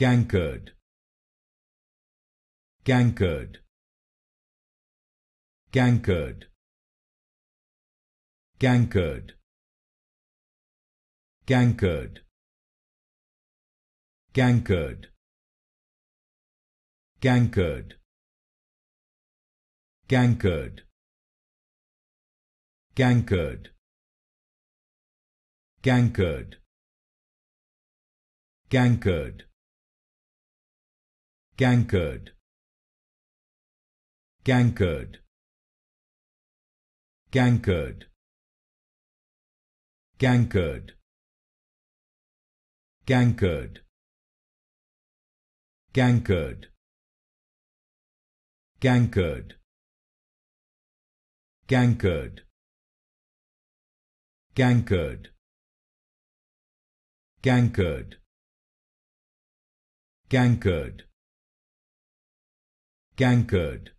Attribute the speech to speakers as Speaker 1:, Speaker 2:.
Speaker 1: cankered cankered cankered cankered cankered cankered cankered cankered cankered cankered cankered cankered cankered cankered cankered cankered cankered cankered cankered cankered cankered cankered cankered